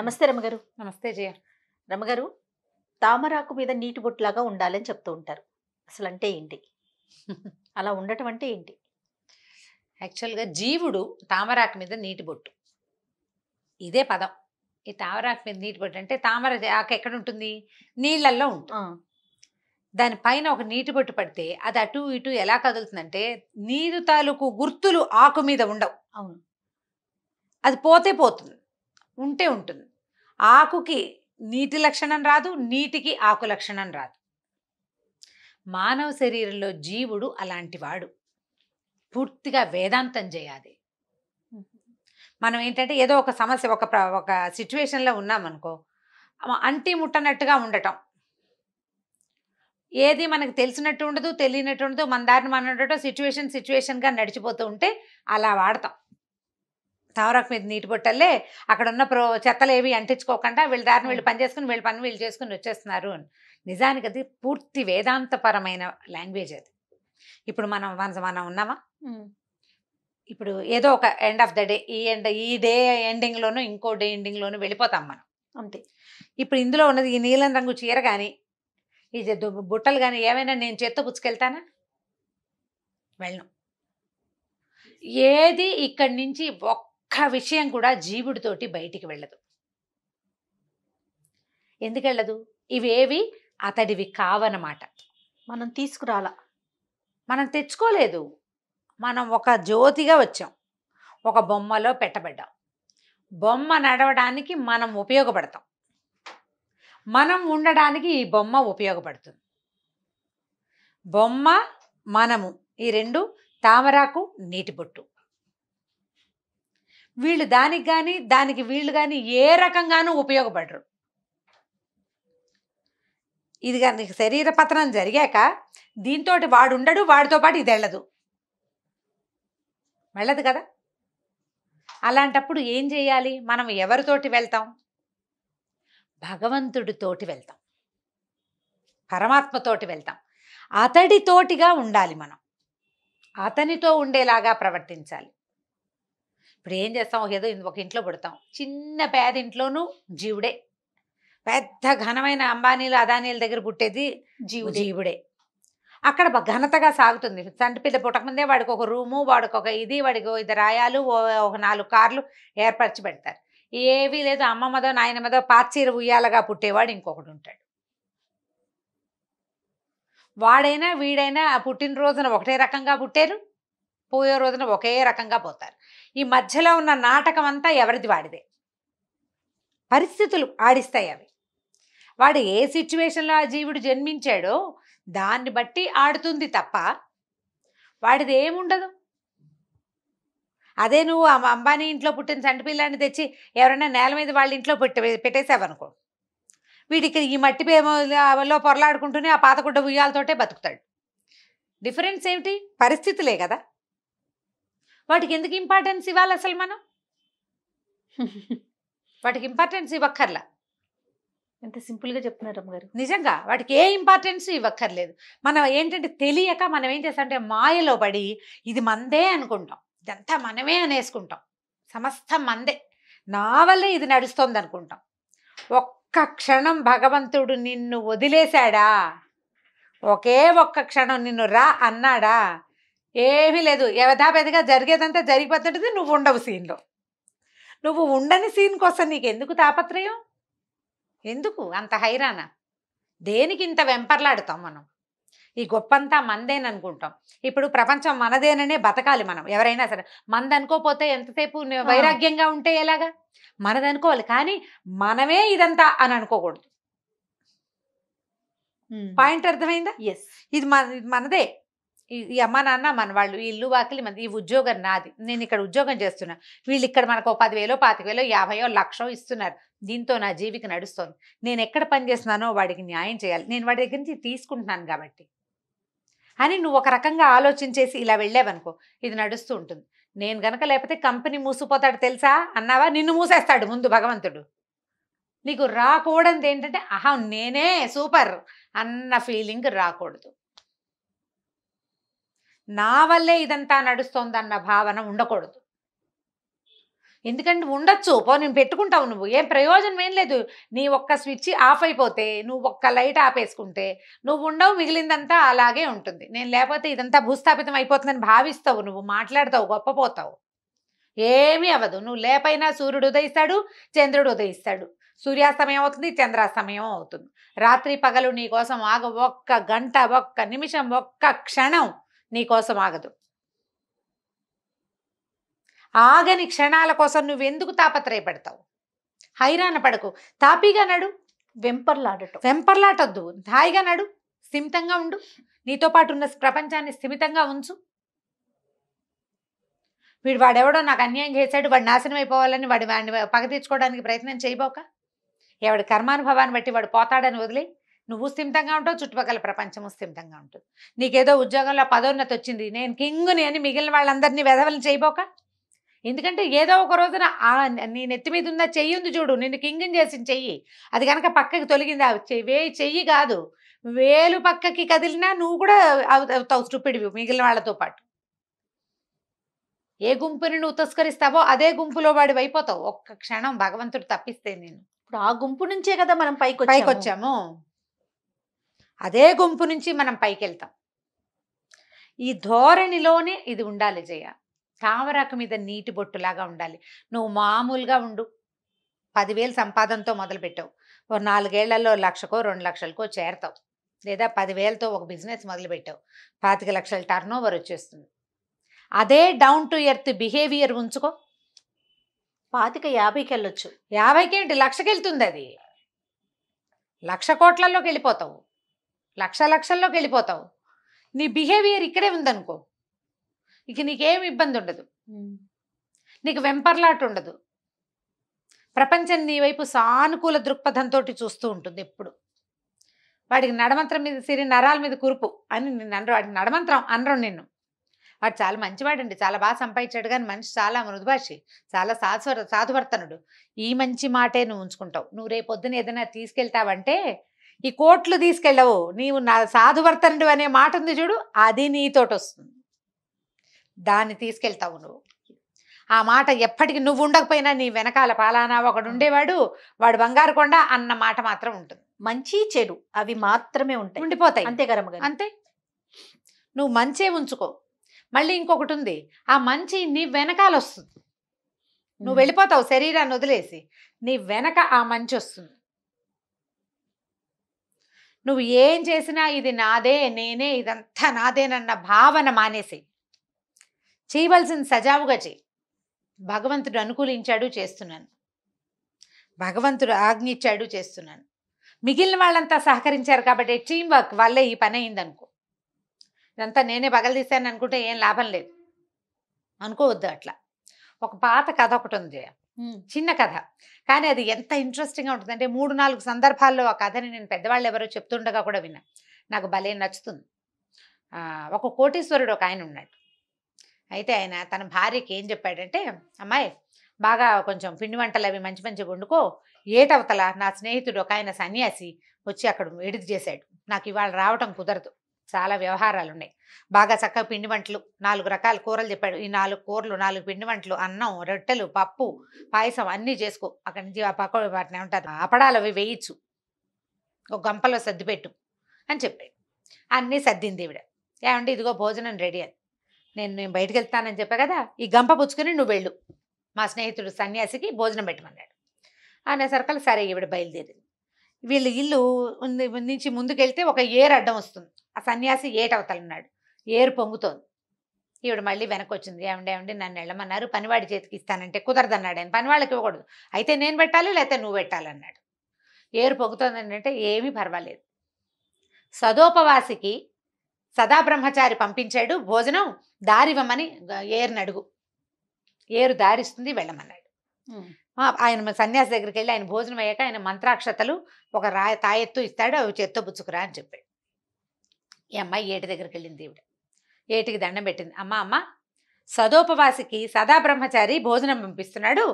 నమస్తే రమగారు నమస్తే జయ రమగారు తామరాకు మీద నీటి బొట్లాగా ఉండాలని చెప్తూ ఉంటారు అసలు అంటే ఏంటి అలా ఉండటం అంటే ఏంటి యాక్చువల్గా జీవుడు తామరాకు మీద నీటి బొట్టు ఇదే పదం ఈ తామరాకు మీద నీటి బొట్టు అంటే తామర ఆకు ఎక్కడ ఉంటుంది నీళ్ళల్లో ఉంటుంది దానిపైన ఒక నీటి బొట్టు పడితే అది అటు ఇటు ఎలా కదులుతుందంటే నీరు తాలూకు గుర్తులు ఆకు మీద ఉండవు అవును అది పోతే పోతుంది ఉంటే ఉంటుంది ఆకుకి నీటి లక్షణం రాదు నీటికి ఆకు లక్షణం రాదు మానవ శరీరంలో జీవుడు అలాంటివాడు పూర్తిగా వేదాంతం చేయాలి మనం ఏంటంటే ఏదో ఒక సమస్య ఒక ఒక సిచ్యువేషన్లో ఉన్నామనుకో అంటి ముట్టనట్టుగా ఉండటం ఏది మనకు తెలిసినట్టు ఉండదు తెలియనట్టు ఉండదు మన దారిని మనం ఉండటం సిచ్యువేషన్ సిచ్యువేషన్గా నడిచిపోతూ ఉంటే అలా వాడతాం తావరాకు మీద నీటి బుట్టలే అక్కడ ఉన్న ప్రో చెత్తలు ఏవి అంటించుకోకుండా వీళ్ళ దారిని వీళ్ళు పని చేసుకుని వీళ్ళ పని వీళ్ళు చేసుకుని వచ్చేస్తున్నారు నిజానికి అది పూర్తి వేదాంతపరమైన లాంగ్వేజ్ అది ఇప్పుడు మనం మన మనం ఉన్నామా ఇప్పుడు ఏదో ఒక ఎండ్ ఆఫ్ ద డే ఈ ఎండ్ ఈ డే ఎండింగ్లోనూ ఇంకో డే ఎండింగ్లోనూ వెళ్ళిపోతాం మనం అంతే ఇప్పుడు ఇందులో ఉన్నది ఈ నీలం రంగు చీర కానీ ఈ బుట్టలు కానీ ఏమైనా నేను చేత్తో పుచ్చుకెళ్తానా వెళ్ళను ఏది ఇక్కడి నుంచి ఒక్క ఒక్క విషయం కూడా జీవుడితోటి బయటికి వెళ్ళదు ఎందుకు వెళ్ళదు ఇవేవి అతడివి కావనమాట మనం తీసుకురాల మనం తెచ్చుకోలేదు మనం ఒక జ్యోతిగా వచ్చాం ఒక బొమ్మలో పెట్టబడ్డాం బొమ్మ నడవడానికి మనం ఉపయోగపడతాం మనం ఉండడానికి ఈ బొమ్మ ఉపయోగపడుతుంది బొమ్మ మనము ఈ రెండు తామరాకు నీటి బొట్టు వీళ్ళు దానికి కానీ దానికి వీళ్ళు కానీ ఏ రకంగానూ ఉపయోగపడరు ఇది కానీ శరీర పతనం జరిగాక దీంతో వాడు ఉండడు వాడితో పాటు ఇది వెళ్ళదు వెళ్ళదు కదా అలాంటప్పుడు ఏం చేయాలి మనం ఎవరితోటి వెళ్తాం భగవంతుడితోటి వెళ్తాం పరమాత్మతోటి వెళ్తాం అతడితోటిగా ఉండాలి మనం అతనితో ఉండేలాగా ప్రవర్తించాలి ఇప్పుడు ఏం చేస్తాం ఏదో ఒక ఇంట్లో పుడతాం చిన్న పేదింట్లోనూ జీవుడే పెద్ద ఘనమైన అంబానీలు అదానీల దగ్గర పుట్టేది జీవు జీవుడే అక్కడ ఘనతగా సాగుతుంది తండ్రి పిల్ల పుట్టకముందే వాడికి ఒక రూము వాడికి ఒక ఇది వాడికి ఇది రాయాలు ఒక నాలుగు కార్లు ఏర్పరచి పెడతారు ఏవీ లేదు అమ్మమ్మదో నాయనమ్మదో పాచీర ఉయ్యాలగా పుట్టేవాడు ఇంకొకడు ఉంటాడు వాడైనా వీడైనా పుట్టినరోజున ఒకటే రకంగా పుట్టారు పోయే రోజున ఒకే రకంగా పోతారు ఈ మధ్యలో ఉన్న నాటకం అంతా ఎవరిది వాడిదే పరిస్థితులు ఆడిస్తాయి అవి వాడు ఏ సిచ్యువేషన్లో ఆ జీవుడు జన్మించాడో దాన్ని బట్టి ఆడుతుంది తప్ప వాడిది ఏముండదు అదే నువ్వు ఆ అంబానీ ఇంట్లో పుట్టిన చంటి పిల్లాన్ని తెచ్చి ఎవరైనా నేల మీద వాళ్ళ ఇంట్లో పెట్టి పెట్టేసావనుకో వీడికి ఈ మట్టి పేమలో పొరలాడుకుంటూనే ఆ పాతగుడ్డ ఉయ్యాలతోటే బతుకుతాడు డిఫరెన్స్ ఏమిటి పరిస్థితులే కదా వాటికి ఎందుకు ఇంపార్టెన్స్ ఇవ్వాలి అసలు మనం వాటికి ఇంపార్టెన్స్ ఇవ్వక్కర్లా ఎంత సింపుల్గా చెప్తున్నారు గారు నిజంగా వాటికి ఏ ఇంపార్టెన్స్ ఇవ్వక్కర్లేదు మనం ఏంటంటే తెలియక మనం ఏం చేస్తామంటే మాయలో పడి ఇది మందే అనుకుంటాం ఇదంతా మనమే అనేసుకుంటాం సమస్త మందే నా వల్లే ఇది నడుస్తుంది అనుకుంటాం ఒక్క క్షణం భగవంతుడు నిన్ను వదిలేశాడా ఒకే ఒక్క క్షణం నిన్ను రా అన్నాడా ఏమీ లేదు యథాపెదిగా జరిగేదంతా జరిగిపోతుంటుంది నువ్వు ఉండవు సీన్లో నువ్వు ఉండని సీన్ కోసం నీకు ఎందుకు తాపత్రయం ఎందుకు అంత హైరానా దేనికి ఇంత వెంపర్లాడుతాం మనం ఈ గొప్పంతా మందేననుకుంటాం ఇప్పుడు ప్రపంచం మనదేననే బతకాలి మనం ఎవరైనా సరే మనదనుకోపోతే ఎంతసేపు వైరాగ్యంగా ఉంటే ఎలాగా మనదనుకోవాలి కానీ మనమే ఇదంతా అని అనుకోకూడదు పాయింట్ అర్థమైందా ఎస్ ఇది మన ఇది మనదే ఈ అమ్మ నాన్న మన వాళ్ళు ఈ ఇల్లు వాకిలి మంది ఈ ఉద్యోగం నాది నేను ఇక్కడ ఉద్యోగం చేస్తున్నా వీళ్ళు ఇక్కడ మనకు పదివేలో పాతివేలో యాభైయో లక్షో ఇస్తున్నారు దీంతో నా జీవిక నడుస్తుంది నేను ఎక్కడ పని చేస్తున్నానో వాడికి న్యాయం చేయాలి నేను వాడి దగ్గర నుంచి తీసుకుంటున్నాను కాబట్టి అని నువ్వు ఒక రకంగా ఆలోచించేసి ఇలా వెళ్ళావనుకో ఇది నడుస్తూ ఉంటుంది నేను గనక లేకపోతే కంపెనీ మూసిపోతాడు తెలుసా అన్నావా నిన్ను మూసేస్తాడు ముందు భగవంతుడు నీకు రాకూడదు ఏంటంటే అహం నేనే సూపర్ అన్న ఫీలింగ్ రాకూడదు నా వల్లే ఇదంతా నడుస్తోందన్న భావన ఉండకూడదు ఎందుకంటే ఉండొచ్చు పో నేను పెట్టుకుంటావు నువ్వు ఏం ప్రయోజనం ఏం లేదు నీ ఒక్క స్విచ్ ఆఫ్ అయిపోతే నువ్వు ఒక్క లైట్ ఆపేసుకుంటే నువ్వు ఉండవు మిగిలిందంతా అలాగే ఉంటుంది నేను లేకపోతే ఇదంతా భూస్థాపితం అయిపోతుందని భావిస్తావు నువ్వు మాట్లాడతావు గొప్పపోతావు ఏమీ అవ్వదు నువ్వు లేపైనా సూర్యుడు ఉదయిస్తాడు చంద్రుడు ఉదయిస్తాడు సూర్యాస్తమయం అవుతుంది చంద్రాస్తమయం అవుతుంది రాత్రి పగలు నీ కోసం ఆగ ఒక్క గంట ఒక్క నిమిషం ఒక్క క్షణం నీకోసం ఆగదు ఆగని క్షణాల కోసం నువ్వెందుకు తాపత్రయపడతావు హైరాణ పడకు తాపీగా నడు వెంపర్లాడటం వెంపర్లాటొద్దు హాయిగా నడు స్థిమితంగా ఉండు నీతో పాటు ఉన్న ప్రపంచాన్ని స్థిమితంగా ఉంచు వీడు వాడెవడో నాకు అన్యాయం చేశాడు వాడు నాశనం అయిపోవాలని వాడి వాడిని పగ తీర్చుకోవడానికి ప్రయత్నం చేయబోక ఎవడి కర్మానుభవాన్ని బట్టి వాడు పోతాడని వదిలే నువ్వు స్థిమితంగా ఉంటావు చుట్టుపక్కల ప్రపంచము స్థిమితంగా ఉంటుంది నీకేదో ఉద్యోగంలో పదోన్నతి వచ్చింది నేను కింగుని అని మిగిలిన వాళ్ళందరినీ వెదవలు చేయబోక ఎందుకంటే ఏదో ఒక రోజున నీ నెత్తి మీద ఉందా చెయ్యి ఉంది చూడు నిన్ను కింగుని చేసిన చెయ్యి అది కనుక పక్కకి తొలగింది వే చెయ్యి కాదు వేలు పక్కకి కదిలినా నువ్వు కూడా అవుతావు స్టూపిడివి మిగిలిన వాళ్ళతో పాటు ఏ గుంపుని నువ్వు తస్కరిస్తావో అదే గుంపులో వాడి అయిపోతావు ఒక్క క్షణం భగవంతుడు తప్పిస్తే నేను ఇప్పుడు ఆ గుంపు నుంచే కదా మనం పైకి పైకి వచ్చాము అదే గుంపు నుంచి మనం పైకి వెళ్తాం ఈ ధోరణిలోనే ఇది ఉండాలి జయ తామరాకు మీద నీటి బొట్టులాగా ఉండాలి నువ్వు మామూలుగా ఉండు పదివేలు సంపాదనతో మొదలుపెట్టావు ఓ నాలుగేళ్లలో లక్షకో రెండు లక్షలకో చేరతావు లేదా పదివేలతో ఒక బిజినెస్ మొదలుపెట్టావు పాతిక లక్షల టర్న్ ఓవర్ వచ్చేస్తుంది అదే డౌన్ టు ఎర్త్ బిహేవియర్ ఉంచుకో పాతిక యాభైకి వెళ్ళొచ్చు యాభైకి ఏంటి లక్షకి వెళ్తుంది అది లక్ష కోట్లలోకి వెళ్ళిపోతావు లక్ష లక్షల్లోకి వెళ్ళిపోతావు నీ బిహేవియర్ ఇక్కడే ఉందనుకో ఇక నీకేం ఇబ్బంది ఉండదు నీకు వెంపర్లాట్ ఉండదు ప్రపంచం నీ వైపు సానుకూల దృక్పథంతో చూస్తూ ఉంటుంది ఎప్పుడు వాడికి నడమంత్రం మీద సిరి నరాల మీద కురుపు అని నిన్ను అనరు వాడికి నడమంత్రం అనరు నిన్ను వాడు చాలా మంచివాడండి చాలా బాగా సంపాదించాడు కానీ మనిషి చాలా మృదుభాషి చాలా సాధు సాధువర్తనుడు ఈ మంచి మాటే నువ్వు ఉంచుకుంటావు నువ్వు రేపొద్దున ఏదైనా తీసుకెళ్తావంటే ఈ కోట్లు తీసుకెళ్ళవు నీవు నా సాధువర్తనుడు అనే మాట ఉంది చూడు అది నీతోటి వస్తుంది దాన్ని తీసుకెళ్తావు నువ్వు ఆ మాట ఎప్పటికి నువ్వు ఉండకపోయినా నీ వెనకాల పాలానా ఒకడు ఉండేవాడు వాడు బంగారు కొండ అన్న మాట మాత్రం ఉంటుంది మంచి చెడు అవి మాత్రమే ఉంటాయి ఉండిపోతాయి అంతే గరమ అంతే నువ్వు మంచే ఉంచుకో మళ్ళీ ఇంకొకటి ఉంది ఆ మంచి నీ వెనకాల వస్తుంది నువ్వు వెళ్ళిపోతావు శరీరాన్ని వదిలేసి నీ వెనక ఆ మంచి వస్తుంది నువ్వు ఏం చేసినా ఇది నాదే నేనే ఇదంతా నాదేనన్న భావన మానేసి చేయవలసింది సజావుగా చేయి భగవంతుడు అనుకూలించాడు చేస్తున్నాను భగవంతుడు ఆజ్ఞిచ్చాడు చేస్తున్నాను మిగిలిన వాళ్ళంతా సహకరించారు కాబట్టి టీం వర్క్ వల్లే ఈ పని అయిందనుకో ఇదంతా నేనే పగలదీశాను అనుకుంటే ఏం లాభం లేదు అనుకోవద్దు అట్లా ఒక పాత కథ ఒకటి ఉంది చిన్న కథ కానీ అది ఎంత ఇంట్రెస్టింగ్గా ఉంటుంది అంటే మూడు నాలుగు సందర్భాల్లో ఆ కథని నేను పెద్దవాళ్ళు ఎవరో చెప్తుండగా కూడా విన్నా నాకు భలే నచ్చుతుంది ఒక కోటీశ్వరుడు ఒక ఆయన ఉన్నాడు అయితే ఆయన తన భార్యకి ఏం చెప్పాడంటే అమ్మాయి బాగా కొంచెం పిండి వంటలు అవి మంచి మంచి వండుకో ఏటవతల నా స్నేహితుడు ఒక ఆయన సన్యాసి వచ్చి అక్కడ ఎడిది చేశాడు నాకు ఇవాళ రావటం కుదరదు చాలా వ్యవహారాలు ఉన్నాయి బాగా చక్కగా పిండి వంటలు నాలుగు రకాల కూరలు చెప్పాడు ఈ నాలుగు కూరలు నాలుగు పిండి వంటలు అన్నం రొట్టెలు పప్పు పాయసం అన్నీ చేసుకో అక్కడి నుంచి ఆ పక్క వాటిని ఉంటారు అపడాలు అవి వేయచ్చు ఒక గంపలో సర్దిపెట్టు అని చెప్పాడు అన్నీ సర్దింది ఈవిడ ఏమంటే ఇదిగో భోజనం రెడీ అని నేను నేను బయటకు వెళ్తానని చెప్పా కదా ఈ గంప పుచ్చుకొని నువ్వు వెళ్ళు మా స్నేహితుడు సన్యాసికి భోజనం పెట్టమన్నాడు అనే అనేసరికల్ సరే ఈవిడ బయలుదేరింది వీళ్ళ ఇల్లు నుంచి ముందుకెళ్తే ఒక ఏరు అడ్డం వస్తుంది ఆ సన్యాసి ఏటవతలున్నాడు ఏరు పొంగుతోంది ఈవిడ మళ్ళీ వెనక్కి వచ్చింది ఏమండి ఏమండి నన్ను వెళ్ళమన్నారు పనివాడి చేతికి ఇస్తానంటే కుదరదన్నాడు ఆయన పనివాళ్ళకి ఇవ్వకూడదు అయితే నేను పెట్టాలి లేకపోతే నువ్వు పెట్టాలన్నాడు ఏరు అంటే ఏమీ పర్వాలేదు సదోపవాసికి సదా బ్రహ్మచారి పంపించాడు భోజనం దారివ్వమని ఏరుని అడుగు ఏరు దారిస్తుంది వెళ్ళమన్నాడు ఆయన సన్యాసి దగ్గరికి వెళ్ళి ఆయన భోజనం అయ్యాక ఆయన మంత్రాక్షతలు ఒక రా తాయెత్తు ఇస్తాడు అవి చేత్తో పుచ్చుకురా అని చెప్పాడు ఈ అమ్మాయి ఏటి దగ్గరికి వెళ్ళింది ఈవిడ ఏటికి దండం పెట్టింది అమ్మ అమ్మ సదోపవాసికి సదా బ్రహ్మచారి భోజనం పంపిస్తున్నాడు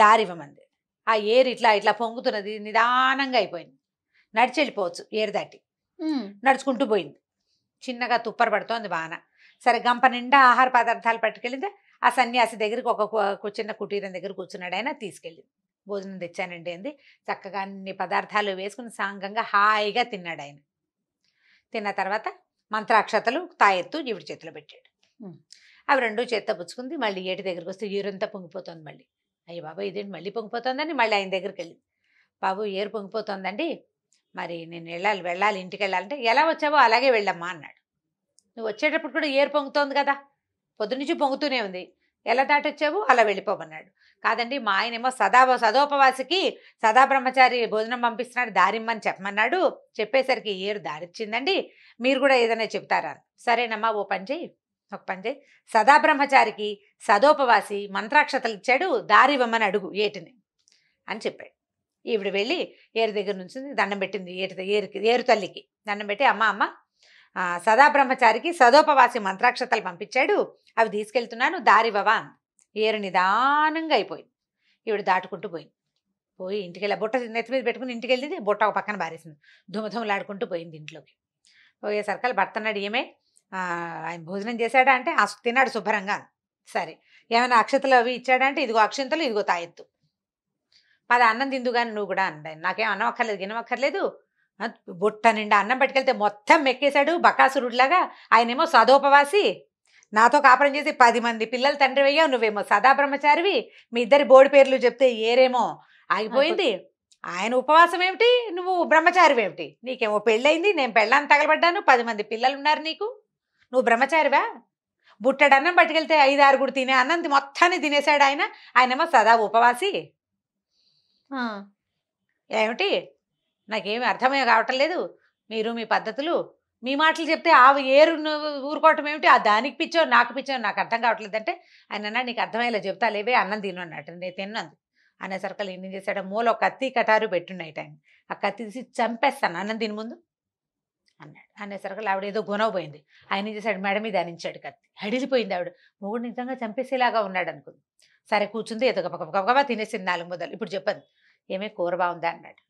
దారివ్వమంది ఆ ఏరు ఇట్లా ఇట్లా పొంగుతున్నది నిదానంగా అయిపోయింది నడిచి వెళ్ళిపోవచ్చు ఏరు దాటి నడుచుకుంటూ పోయింది చిన్నగా తుప్పర పడుతోంది బాన సరే గంప నిండా ఆహార పదార్థాలు పట్టుకెళ్ళింది ఆ సన్యాసి దగ్గరికి ఒక చిన్న కుటీరం దగ్గర కూర్చున్నాడు ఆయన తీసుకెళ్ళింది భోజనం తెచ్చానండి అంది చక్కగా అన్ని పదార్థాలు వేసుకుని సాంగంగా హాయిగా తిన్నాడు ఆయన తిన్న తర్వాత మంత్రాక్షతలు తాయెత్తు జీవిడి చేతిలో పెట్టాడు అవి రెండు చేత్త పుచ్చుకుంది మళ్ళీ ఏటి దగ్గరికి వస్తే ఏరంతా పొంగిపోతుంది మళ్ళీ అయ్యి బాబా ఇదేంటి మళ్ళీ పొంగిపోతుందని మళ్ళీ ఆయన దగ్గరికి వెళ్ళింది బాబు ఏరు పొంగిపోతుందండి మరి నేను వెళ్ళాలి వెళ్ళాలి ఇంటికి వెళ్ళాలంటే ఎలా వచ్చావో అలాగే వెళ్ళమ్మా అన్నాడు నువ్వు వచ్చేటప్పుడు కూడా ఏరు పొంగుతోంది కదా పొద్దునుంచి పొంగుతూనే ఉంది ఎలా దాటొచ్చావు అలా వెళ్ళిపోమన్నాడు కాదండి మా ఆయనేమో సదా సదోపవాసికి సదా బ్రహ్మచారి భోజనం పంపిస్తున్నాడు దారిమ్మని చెప్పమన్నాడు చెప్పేసరికి ఏరు దారిచ్చిందండి మీరు కూడా ఏదైనా చెప్తారా సరేనమ్మా ఓ పని చేయి ఒక పని చేయి సదా బ్రహ్మచారికి సదోపవాసి మంత్రాక్షతలు ఇచ్చాడు ఇవ్వమని అడుగు ఏటిని అని చెప్పాడు ఈవిడ వెళ్ళి ఏరు దగ్గర నుంచి దండం పెట్టింది ఏరు ఏరుకి ఏరు తల్లికి దండం పెట్టి అమ్మ అమ్మ సదా బ్రహ్మచారికి సదోపవాసి మంత్రాక్షతలు పంపించాడు అవి తీసుకెళ్తున్నాను దారి ఏరు నిదానంగా అయిపోయింది ఈవిడ దాటుకుంటూ పోయింది పోయి ఇంటికి వెళ్ళి బుట్ట నెత్తి మీద పెట్టుకుని ఇంటికి వెళ్ళింది బుట్ట ఒక పక్కన బారేసింది ధుమధుమలాడుకుంటూ పోయింది ఇంట్లోకి భర్త భర్తన్నాడు ఏమే ఆయన భోజనం చేశాడా అంటే తిన్నాడు శుభ్రంగా సరే ఏమైనా అక్షతలు అవి ఇచ్చాడంటే ఇదిగో అక్షంతలు ఇదిగో తాయెత్తు పద అన్నం తిందుగాని నువ్వు కూడా అందాయి నాకేం అనవక్కర్లేదు అక్కర్లేదు బుట్ట నిండా అన్నం పట్టుకెళ్తే మొత్తం మెక్కేశాడు బకాసురుడిలాగా ఆయనేమో సదోపవాసి నాతో కాపురం చేసి పది మంది పిల్లలు తండ్రి అయ్యావు నువ్వేమో సదా బ్రహ్మచారివి మీ ఇద్దరి బోడి పేర్లు చెప్తే ఏరేమో ఆగిపోయింది ఆయన ఉపవాసం ఏమిటి నువ్వు బ్రహ్మచారివి ఏమిటి నీకేమో పెళ్ళయింది నేను పెళ్ళాన్ని తగలబడ్డాను పది మంది పిల్లలు ఉన్నారు నీకు నువ్వు బ్రహ్మచారివా బుట్టడు అన్నం పట్టుకెళ్తే ఐదు గుడి తినే అన్నం మొత్తాన్ని తినేశాడు ఆయన ఆయనేమో సదా ఉపవాసి ఏమిటి నాకేమి అర్థమే కావటం లేదు మీరు మీ పద్ధతులు మీ మాటలు చెప్తే ఆ ఏరు ఊరుకోవటం ఏమిటి ఆ దానికి పిచ్చో నాకు పిచ్చో నాకు అర్థం కావట్లేదు అంటే ఆయన నీకు అర్థమయ్యేలా చెప్తా లేవే అన్నం తిను అన్నట్టు నేను తిన్నాను అనే సరికలు ఏం చేశాడు మూల కత్తి కటారు పెట్టున్నాయి టైం ఆ కత్తి తీసి చంపేస్తాను అన్నం తిని ముందు అన్నాడు అనేసరికి ఆవిడ ఏదో గునవపోయింది ఆయన ఏం చేశాడు మేడం మీద అనించాడు కత్తి హడిలిపోయింది ఆవిడ మొగుడు నిజంగా చంపేసేలాగా ఉన్నాడు అనుకుంది సరే కూర్చుంది ఏదో గబ గబ తినేసింది నాలుగు మొదలు ఇప్పుడు చెప్పండి ఏమే కూర బాగుందా అన్నాడు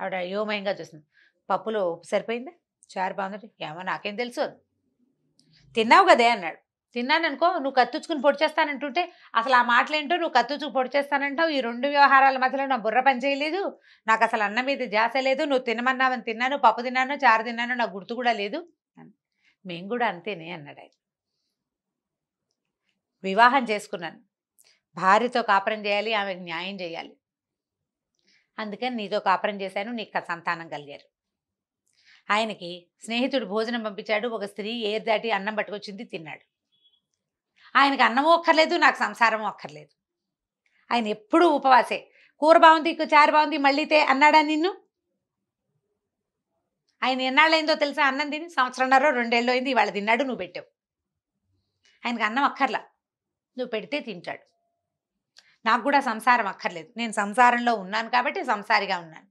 ఆవిడ అయోమయంగా చూసింది పప్పులో ఉప్పు సరిపోయిందా చారు బాగుంది ఏమో నాకేం తెలుసు తిన్నావు కదే అన్నాడు తిన్నాను అనుకో నువ్వు కత్తుచుకుని పొడి చేస్తానంటుంటే అసలు ఆ మాటలేంటో నువ్వు కత్తుచుకు పొడి చేస్తానంటావు ఈ రెండు వ్యవహారాల మధ్యలో నా బుర్ర పనిచేయలేదు నాకు అసలు అన్నం మీద జాస లేదు నువ్వు తినమన్నావని తిన్నాను పప్పు తిన్నాను చారు తిన్నాను నాకు గుర్తు కూడా లేదు మేము కూడా అంతేనే అన్నాడు ఆయన వివాహం చేసుకున్నాను భార్యతో కాపురం చేయాలి ఆమెకు న్యాయం చేయాలి అందుకని నీతో కాపురం చేశాను నీకు సంతానం కలిగారు ఆయనకి స్నేహితుడు భోజనం పంపించాడు ఒక స్త్రీ ఏరు దాటి అన్నం పట్టుకొచ్చింది తిన్నాడు ఆయనకు అన్నమూ ఒక్కర్లేదు నాకు సంసారం ఒక్కర్లేదు ఆయన ఎప్పుడూ ఉపవాసే కూర బాగుంది చారు బాగుంది మళ్ళీతే అన్నాడా నిన్ను ఆయన ఎన్నాళ్ళైందో తెలుసా అన్నం తిని సంవత్సరంన్నర రెండేళ్ళు అయింది ఇవాళ తిన్నాడు నువ్వు పెట్టావు ఆయనకు అన్నం అక్కర్లా నువ్వు పెడితే తింటాడు నాకు కూడా సంసారం అక్కర్లేదు నేను సంసారంలో ఉన్నాను కాబట్టి సంసారిగా ఉన్నాను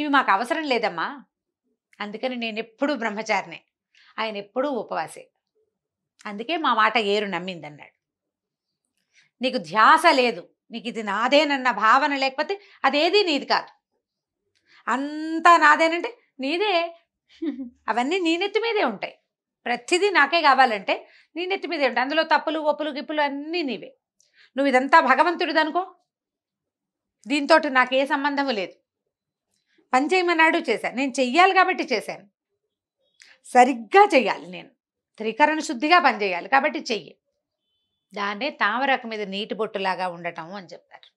ఇవి మాకు అవసరం లేదమ్మా అందుకని నేను ఎప్పుడూ బ్రహ్మచారినే ఆయన ఎప్పుడూ ఉపవాసే అందుకే మా మాట ఏరు నమ్మిందన్నాడు నీకు ధ్యాస లేదు నీకు ఇది నాదేనన్న భావన లేకపోతే అదేది నీది కాదు అంతా నాదేనంటే నీదే అవన్నీ నీ నెత్తి మీదే ఉంటాయి ప్రతిదీ నాకే కావాలంటే నీ నెత్తి మీదే ఉంటాయి అందులో తప్పులు ఒప్పులు గిప్పులు అన్నీ నీవే నువ్వు ఇదంతా భగవంతుడిది అనుకో దీంతో నాకు ఏ సంబంధము లేదు పనిచేయమన్నాడు చేశాను నేను చెయ్యాలి కాబట్టి చేశాను సరిగ్గా చెయ్యాలి నేను త్రికరణ శుద్ధిగా పనిచేయాలి కాబట్టి చెయ్యి దాన్నే తామరకు మీద నీటి బొట్టులాగా ఉండటం అని చెప్తారు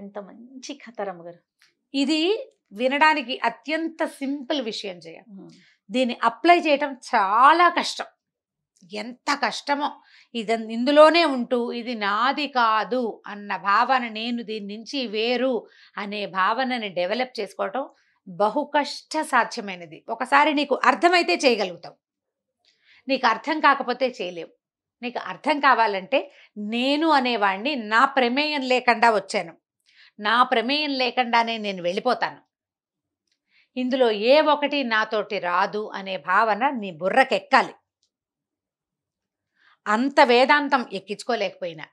ఎంత మంచి కథరమ్మ గారు ఇది వినడానికి అత్యంత సింపుల్ విషయం చేయ దీన్ని అప్లై చేయటం చాలా కష్టం ఎంత కష్టమో ఇద ఇందులోనే ఉంటూ ఇది నాది కాదు అన్న భావన నేను దీని నుంచి వేరు అనే భావనని డెవలప్ చేసుకోవటం బహు కష్ట సాధ్యమైనది ఒకసారి నీకు అర్థమైతే చేయగలుగుతావు నీకు అర్థం కాకపోతే చేయలేవు నీకు అర్థం కావాలంటే నేను అనేవాడిని నా ప్రమేయం లేకుండా వచ్చాను నా ప్రమేయం లేకుండానే నేను వెళ్ళిపోతాను ఇందులో ఏ ఒకటి నాతోటి రాదు అనే భావన నీ బుర్రకెక్కాలి అంత వేదాంతం ఎక్కించుకోలేకపోయినా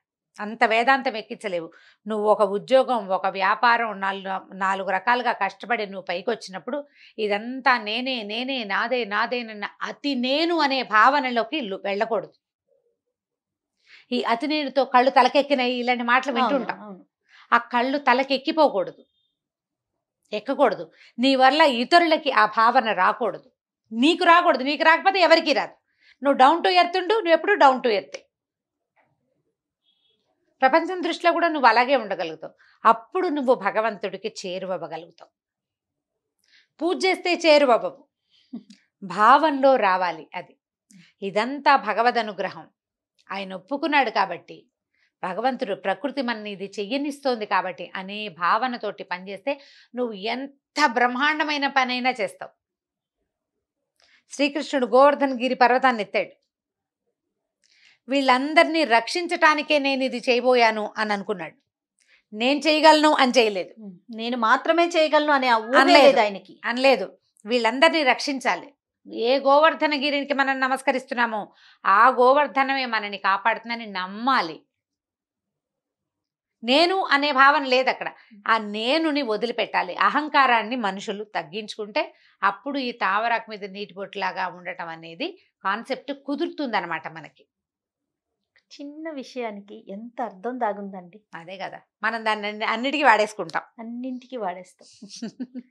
అంత వేదాంతం ఎక్కించలేవు నువ్వు ఒక ఉద్యోగం ఒక వ్యాపారం నాలుగు నాలుగు రకాలుగా కష్టపడి నువ్వు పైకి వచ్చినప్పుడు ఇదంతా నేనే నేనే నాదే నాదేనన్న అతి నేను అనే భావనలోకి వెళ్ళకూడదు ఈ అతి నేనుతో కళ్ళు తలకెక్కినాయి ఇలాంటి మాటలు వింటుంటాం ఆ కళ్ళు తలకెక్కిపోకూడదు ఎక్కకూడదు నీ వల్ల ఇతరులకి ఆ భావన రాకూడదు నీకు రాకూడదు నీకు రాకపోతే ఎవరికి రాదు నువ్వు డౌన్ టు ఎర్త్ ఉండు నువ్వు ఎప్పుడు డౌన్ టు ఎర్త్ ప్రపంచం దృష్టిలో కూడా నువ్వు అలాగే ఉండగలుగుతావు అప్పుడు నువ్వు భగవంతుడికి చేరువవ్వగలుగుతావు పూజ చేస్తే చేరువవ్వవు భావంలో రావాలి అది ఇదంతా భగవద్ అనుగ్రహం ఆయన ఒప్పుకున్నాడు కాబట్టి భగవంతుడు ప్రకృతి మన ఇది చెయ్యనిస్తోంది కాబట్టి అనే భావనతోటి పనిచేస్తే నువ్వు ఎంత బ్రహ్మాండమైన పనైనా చేస్తావు శ్రీకృష్ణుడు గోవర్ధన్ గిరి పర్వతాన్ని ఎత్తాడు వీళ్ళందరినీ రక్షించటానికే నేను ఇది చేయబోయాను అని అనుకున్నాడు నేను చేయగలను అని చేయలేదు నేను మాత్రమే చేయగలను అని అనలేదు ఆయనకి అనలేదు వీళ్ళందరినీ రక్షించాలి ఏ గోవర్ధన గిరికి మనం నమస్కరిస్తున్నామో ఆ గోవర్ధనమే మనని కాపాడుతుందని నమ్మాలి నేను అనే భావన లేదు అక్కడ ఆ నేనుని వదిలిపెట్టాలి అహంకారాన్ని మనుషులు తగ్గించుకుంటే అప్పుడు ఈ తావరాకు మీద నీటి బొట్టులాగా ఉండటం అనేది కాన్సెప్ట్ కుదురుతుంది అనమాట మనకి చిన్న విషయానికి ఎంత అర్థం దాగుందండి అదే కదా మనం దాన్ని అన్నిటికీ వాడేసుకుంటాం అన్నింటికి వాడేస్తాం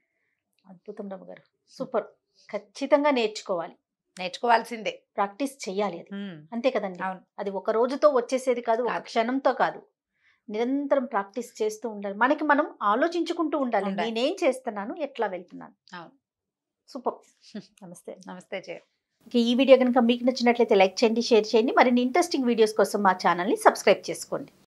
అద్భుతం రమ్మ గారు సూపర్ ఖచ్చితంగా నేర్చుకోవాలి నేర్చుకోవాల్సిందే ప్రాక్టీస్ చేయాలి అది అంతే కదండి అవును అది ఒక రోజుతో వచ్చేసేది కాదు ఒక క్షణంతో కాదు నిరంతరం ప్రాక్టీస్ చేస్తూ ఉండాలి మనకి మనం ఆలోచించుకుంటూ ఉండాలి నేనేం చేస్తున్నాను ఎట్లా వెళ్తున్నాను సూపర్ నమస్తే నమస్తే జయ ఈ వీడియో కనుక మీకు నచ్చినట్లయితే లైక్ చేయండి షేర్ చేయండి మరిన్ని ఇంట్రెస్టింగ్ వీడియోస్ కోసం మా ఛానల్ని సబ్స్క్రైబ్ చేసుకోండి